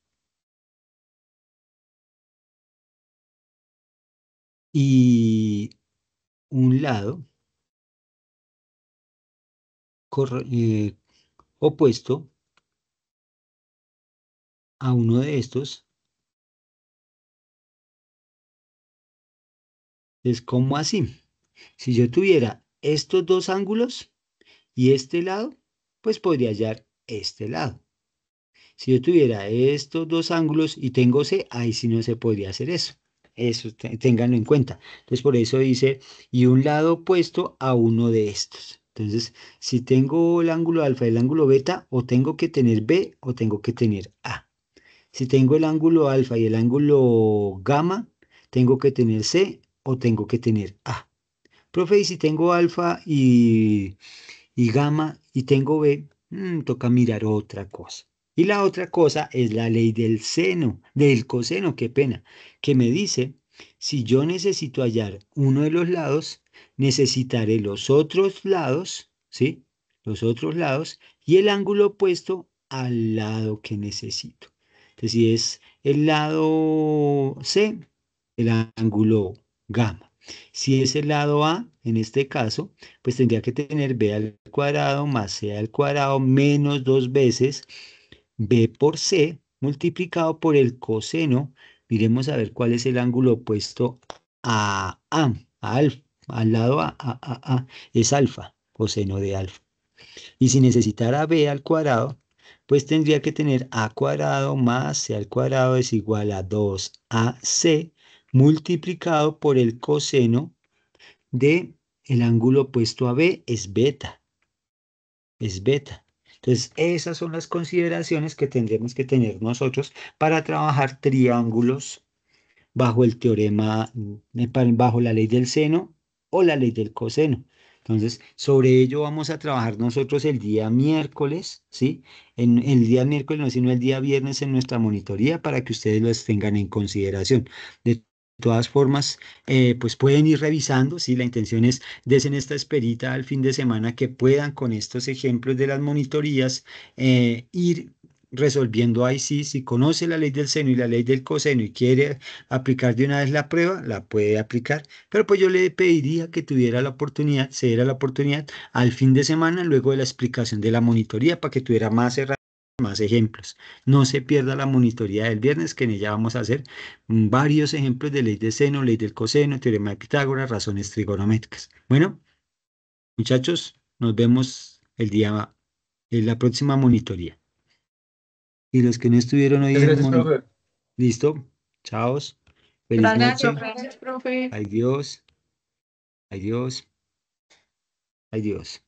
Y un lado opuesto a uno de estos es como así. Si yo tuviera estos dos ángulos y este lado, pues podría hallar este lado. Si yo tuviera estos dos ángulos y tengo C, ahí sí no se podría hacer eso. Eso ténganlo en cuenta. Entonces, por eso dice, y un lado opuesto a uno de estos. Entonces, si tengo el ángulo alfa y el ángulo beta, o tengo que tener B o tengo que tener A. Si tengo el ángulo alfa y el ángulo gamma, tengo que tener C o tengo que tener A? Profe, y si tengo alfa y, y gamma y tengo B, mm, toca mirar otra cosa. Y la otra cosa es la ley del seno, del coseno, qué pena, que me dice, si yo necesito hallar uno de los lados, necesitaré los otros lados, ¿sí? Los otros lados y el ángulo opuesto al lado que necesito. Entonces, si es el lado C, el ángulo gamma. Si es el lado A, en este caso, pues tendría que tener B al cuadrado más C al cuadrado menos dos veces B por C multiplicado por el coseno. Miremos a ver cuál es el ángulo opuesto a A, al lado A, a, a, a, es alfa, coseno de alfa. Y si necesitara B al cuadrado, pues tendría que tener A cuadrado más C al cuadrado es igual a 2AC multiplicado por el coseno de el ángulo opuesto a B es beta. Es beta. Entonces, esas son las consideraciones que tendremos que tener nosotros para trabajar triángulos bajo el teorema, eh, bajo la ley del seno o la ley del coseno. Entonces, sobre ello vamos a trabajar nosotros el día miércoles, ¿sí? En, el día miércoles, no, sino el día viernes en nuestra monitoría para que ustedes los tengan en consideración. De de todas formas, eh, pues pueden ir revisando, si la intención es, desen esta esperita al fin de semana que puedan con estos ejemplos de las monitorías eh, ir resolviendo ahí sí, si conoce la ley del seno y la ley del coseno y quiere aplicar de una vez la prueba, la puede aplicar, pero pues yo le pediría que tuviera la oportunidad, se diera la oportunidad al fin de semana luego de la explicación de la monitoría para que tuviera más herramientas más ejemplos. No se pierda la monitoría del viernes, que en ella vamos a hacer mm, varios ejemplos de ley de seno, ley del coseno, teorema de Pitágoras, razones trigonométricas. Bueno, muchachos, nos vemos el día en la próxima monitoría. Y los que no estuvieron hoy... Listo, chaos Feliz Gracias, profe. Adiós. Adiós. Adiós.